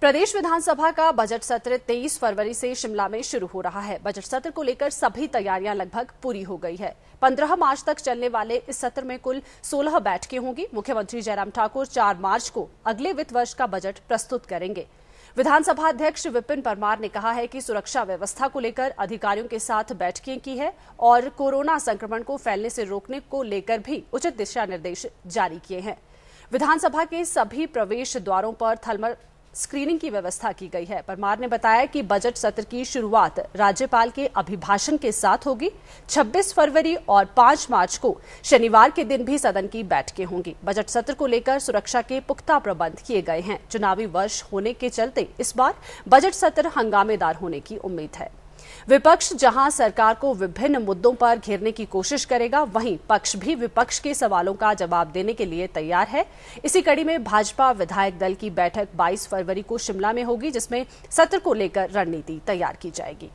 प्रदेश विधानसभा का बजट सत्र 23 फरवरी से शिमला में शुरू हो रहा है बजट सत्र को लेकर सभी तैयारियां लगभग पूरी हो गई है 15 मार्च तक चलने वाले इस सत्र में कुल 16 बैठकें होंगी मुख्यमंत्री जयराम ठाकुर 4 मार्च को अगले वित्त वर्ष का बजट प्रस्तुत करेंगे विधानसभा अध्यक्ष विपिन परमार ने कहा है कि सुरक्षा व्यवस्था को लेकर अधिकारियों के साथ बैठकें की है और कोरोना संक्रमण को फैलने से रोकने को लेकर भी उचित दिशा निर्देश जारी किए हैं विधानसभा के सभी प्रवेश द्वारों पर थर्मल स्क्रीनिंग की व्यवस्था की गई है परमार ने बताया कि बजट सत्र की शुरुआत राज्यपाल के अभिभाषण के साथ होगी 26 फरवरी और 5 मार्च को शनिवार के दिन भी सदन की बैठकें होंगी बजट सत्र को लेकर सुरक्षा के पुख्ता प्रबंध किए गए हैं चुनावी वर्ष होने के चलते इस बार बजट सत्र हंगामेदार होने की उम्मीद है विपक्ष जहां सरकार को विभिन्न मुद्दों पर घेरने की कोशिश करेगा वहीं पक्ष भी विपक्ष के सवालों का जवाब देने के लिए तैयार है इसी कड़ी में भाजपा विधायक दल की बैठक 22 फरवरी को शिमला में होगी जिसमें सत्र को लेकर रणनीति तैयार की जाएगी